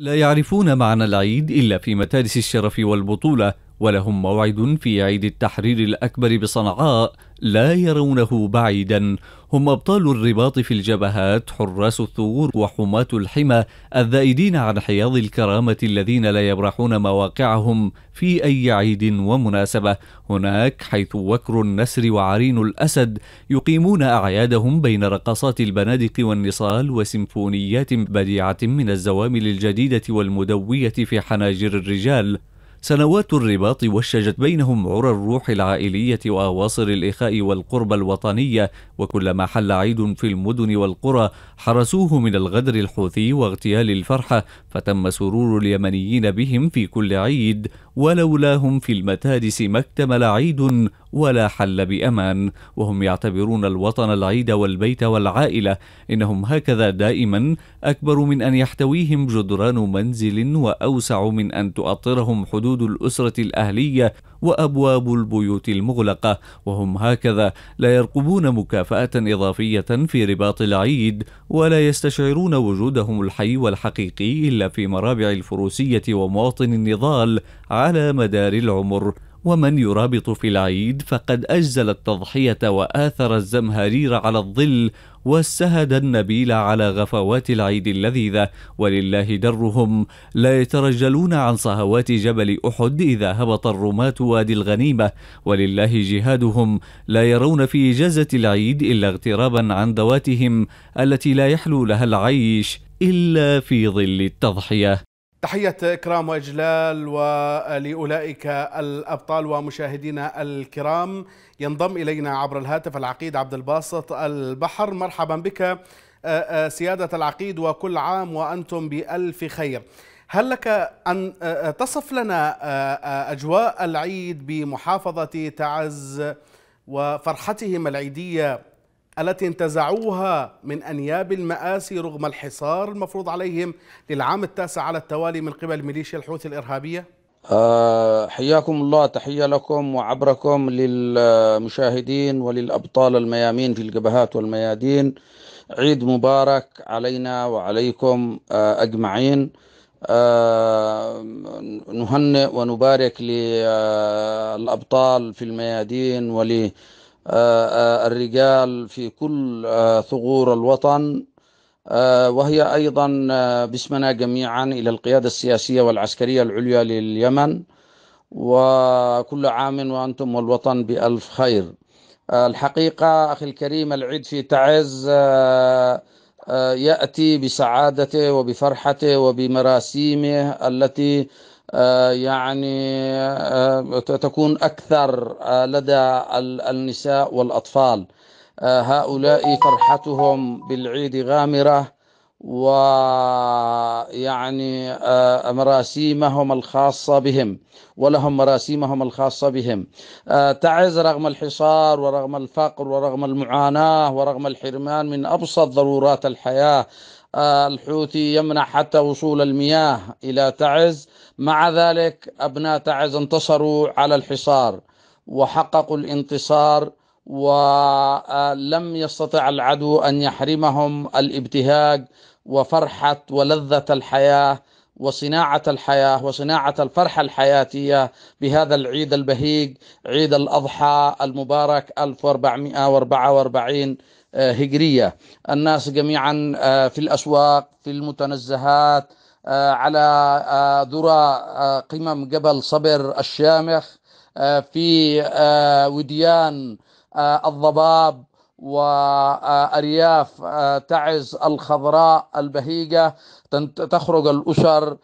لا يعرفون معنى العيد إلا في متارس الشرف والبطولة ولهم موعد في عيد التحرير الأكبر بصنعاء لا يرونه بعيدا هم أبطال الرباط في الجبهات حراس الثغور وحماة الحمى الذائدين عن حياض الكرامة الذين لا يبرحون مواقعهم في أي عيد ومناسبة هناك حيث وكر النسر وعرين الأسد يقيمون أعيادهم بين رقصات البنادق والنصال وسيمفونيات بديعة من الزوامل الجديدة والمدوية في حناجر الرجال سنوات الرباط وشجت بينهم عرى الروح العائلية وأواصر الإخاء والقرب الوطنية وكلما حل عيد في المدن والقرى حرسوه من الغدر الحوثي واغتيال الفرحة فتم سرور اليمنيين بهم في كل عيد ولولاهم في المتارس ما اكتمل عيد ولا حل بامان وهم يعتبرون الوطن العيد والبيت والعائله انهم هكذا دائما اكبر من ان يحتويهم جدران منزل واوسع من ان تؤطرهم حدود الاسره الاهليه وابواب البيوت المغلقه وهم هكذا لا يرقبون مكافاه اضافيه في رباط العيد ولا يستشعرون وجودهم الحي والحقيقي الا في مرابع الفروسيه ومواطن النضال على مدار العمر ومن يرابط في العيد فقد أجزل التضحية وآثر الزمهرير على الظل والسهد النبيل على غفوات العيد اللذيذة ولله درهم لا يترجلون عن صهوات جبل أحد إذا هبط الرماة وادي الغنيمة ولله جهادهم لا يرون في إجازة العيد إلا اغترابا عن ذواتهم التي لا يحلو لها العيش إلا في ظل التضحية تحية إكرام وإجلال ولأولئك الأبطال ومشاهدينا الكرام ينضم إلينا عبر الهاتف العقيد عبد الباسط البحر مرحبا بك آه، آه، سيادة العقيد وكل عام وأنتم بألف خير هل لك أن آه، تصف لنا أجواء العيد بمحافظة تعز وفرحتهم العيدية التي انتزعوها من أنياب المآسي رغم الحصار المفروض عليهم للعام التاسع على التوالي من قبل ميليشيا الحوثي الإرهابية؟ أه حياكم الله تحية لكم وعبركم للمشاهدين وللأبطال الميامين في الجبهات والميادين عيد مبارك علينا وعليكم آه، أجمعين أه نهنئ ونبارك للأبطال في الميادين ول آه، آه، الرجال في كل آه، ثغور الوطن وهي أيضا باسمنا جميعا إلى القيادة السياسية والعسكرية العليا لليمن وكل عام وأنتم والوطن بألف خير الحقيقة أخي الكريم العيد في تعز يأتي بسعادته وبفرحته وبمراسيمه التي آه، يعني آه، تكون أكثر آه، لدى النساء والأطفال هؤلاء فرحتهم بالعيد غامرة ويعني مراسيمهم الخاصة بهم ولهم مراسيمهم الخاصة بهم تعز رغم الحصار ورغم الفقر ورغم المعاناة ورغم الحرمان من أبسط ضرورات الحياة الحوثي يمنع حتى وصول المياه إلى تعز مع ذلك أبناء تعز انتصروا على الحصار وحققوا الانتصار ولم يستطع العدو أن يحرمهم الابتهاج وفرحة ولذة الحياة وصناعة الحياة وصناعة الفرحة الحياتية بهذا العيد البهيج عيد الأضحى المبارك 1444 آه، هجرية الناس جميعا آه، في الأسواق في المتنزهات آه، على ذرى قمم جبل صبر الشامخ في وديان الضباب وأرياف تعز الخضراء البهيجة تخرج الأسر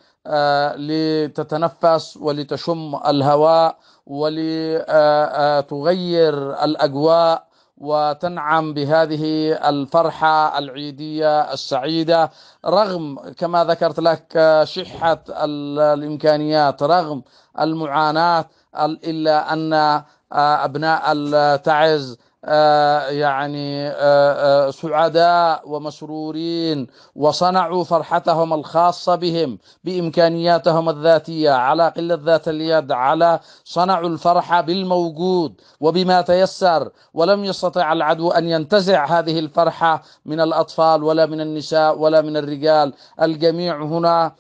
لتتنفس ولتشم الهواء ولتغير الأجواء وتنعم بهذه الفرحة العيدية السعيدة رغم كما ذكرت لك شحة الإمكانيات رغم المعاناة إلا أن آه، أبناء التعز آه، يعني آه، آه، سعداء ومسرورين وصنعوا فرحتهم الخاصة بهم بإمكانياتهم الذاتية على قلة ذات اليد على صنعوا الفرحة بالموجود وبما تيسر ولم يستطع العدو أن ينتزع هذه الفرحة من الأطفال ولا من النساء ولا من الرجال الجميع هنا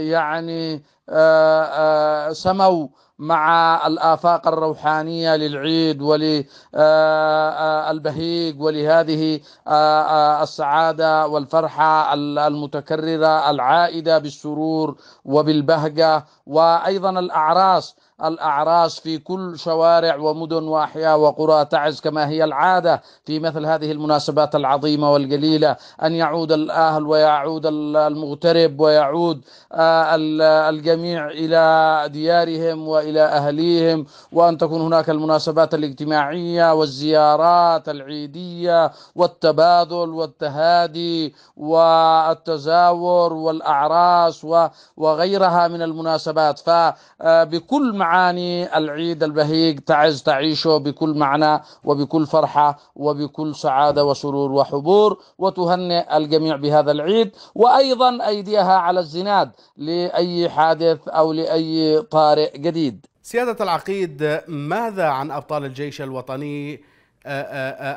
يعني سموا مع الآفاق الروحانية للعيد وللبهيج آه، آه، ولهذه آه، السعادة والفرحة المتكررة العائدة بالسرور وبالبهجة وأيضا الأعراس الأعراس في كل شوارع ومدن وأحياء وقرى تعز كما هي العادة في مثل هذه المناسبات العظيمة والجليلة أن يعود الأهل ويعود المغترب ويعود آه، الجميع إلى ديارهم وإلى أهليهم وأن تكون هناك المناسبات الاجتماعية والزيارات العيدية والتبادل والتهادي والتزاور والأعراس وغيرها من المناسبات فبكل آه، مع معاني العيد البهيج تعز تعيشه بكل معنى وبكل فرحة وبكل سعادة وسرور وحبور وتهنئ الجميع بهذا العيد وأيضا أيديها على الزناد لأي حادث أو لأي طارئ جديد سيادة العقيد ماذا عن أبطال الجيش الوطني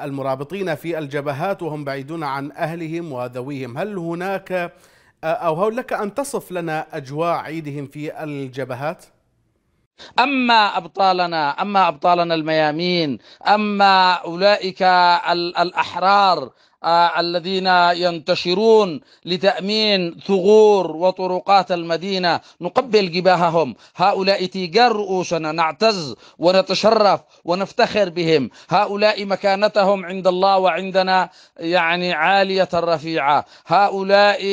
المرابطين في الجبهات وهم بعيدون عن أهلهم وذويهم هل هناك أو هل لك أن تصف لنا أجواء عيدهم في الجبهات؟ أما أبطالنا أما أبطالنا الميامين أما أولئك الأحرار آه، الذين ينتشرون لتأمين ثغور وطرقات المدينة نقبل جباههم هؤلاء تيجار رؤوسنا نعتز ونتشرف ونفتخر بهم هؤلاء مكانتهم عند الله وعندنا يعني عالية رفيعة هؤلاء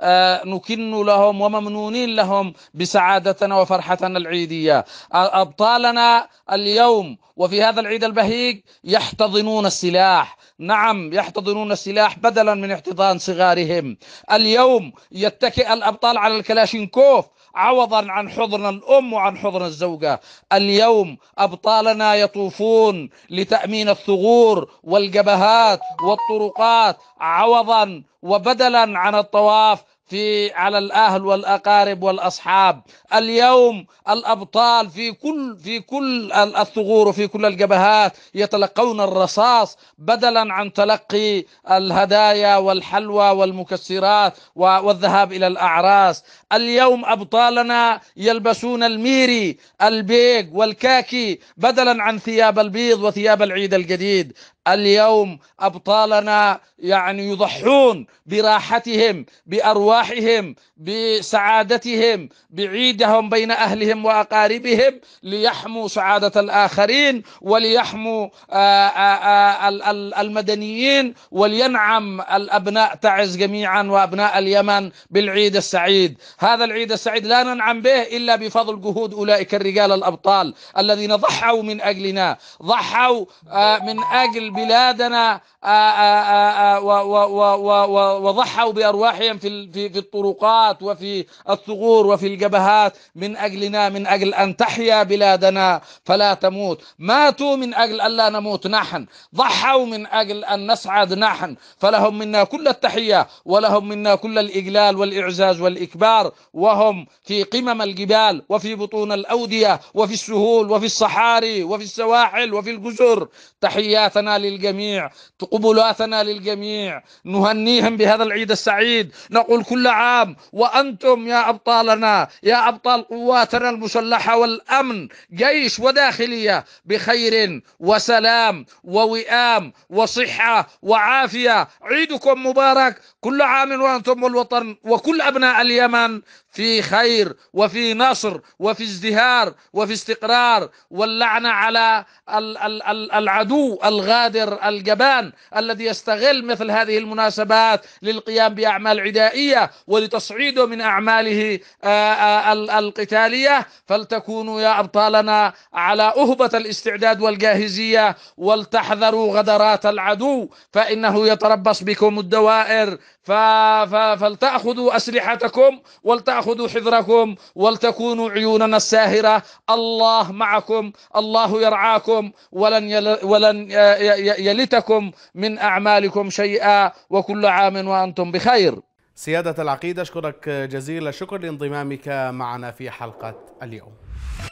آه، نكن لهم وممنونين لهم بسعادتنا وفرحتنا العيدية أبطالنا اليوم وفي هذا العيد البهيج يحتضنون السلاح نعم يحتضنون يحتضنون السلاح بدلا من احتضان صغارهم اليوم يتكئ الأبطال على الكلاشينكوف عوضا عن حضن الأم وعن حضن الزوجة اليوم أبطالنا يطوفون لتأمين الثغور والجبهات والطرقات عوضا وبدلا عن الطواف في على الاهل والاقارب والاصحاب اليوم الابطال في كل في كل الثغور وفي كل الجبهات يتلقون الرصاص بدلا عن تلقي الهدايا والحلوى والمكسرات والذهاب الى الاعراس اليوم ابطالنا يلبسون الميري البيج والكاكي بدلا عن ثياب البيض وثياب العيد الجديد اليوم أبطالنا يعني يضحون براحتهم بأرواحهم بسعادتهم بعيدهم بين أهلهم وأقاربهم ليحموا سعادة الآخرين وليحموا آه، آه، آه، المدنيين ولينعم الأبناء تعز جميعا وأبناء اليمن بالعيد السعيد هذا العيد السعيد لا ننعم به إلا بفضل جهود أولئك الرجال الأبطال الذين ضحوا من أجلنا ضحوا من أجل بلادنا آه، آه، آه، وضحوا بأرواحهم في في الطرقات وفي الثغور وفي الجبهات من أجلنا من أجل أن تحيا بلادنا فلا تموت ماتوا من أجل ألا نموت نحن ضحوا من أجل أن نسعد نحن فلهم منا كل التحية ولهم منا كل الإجلال والإعزاز والإكبار وهم في قمم الجبال وفي بطون الأودية وفي السهول وفي الصحاري وفي السواحل وفي الجزر تحياتنا للجميع قبلاتنا للجميع نهنيهم بهذا العيد السعيد نقول كل عام وأنتم يا أبطالنا يا أبطال قواتنا المسلحة والأمن جيش وداخلية بخير وسلام ووئام وصحة وعافية عيدكم مبارك كل عام وأنتم والوطن وكل أبناء اليمن في خير وفي نصر وفي ازدهار وفي استقرار واللعنة على العدو الغادر نادر الجبان الذي يستغل مثل هذه المناسبات للقيام باعمال عدائيه ولتصعيده من اعماله آه، آه، القتاليه فلتكونوا يا ابطالنا على اهبه الاستعداد والجاهزيه ولتحذروا غدرات العدو فانه يتربص بكم الدوائر فلتاخذوا اسلحتكم ولتاخذوا حذركم ولتكونوا عيوننا الساهره الله معكم الله يرعاكم ولن ولن آه، يلتكم من أعمالكم شيئا وكل عام وأنتم بخير سيادة العقيد أشكرك جزيل الشكر لانضمامك معنا في حلقة اليوم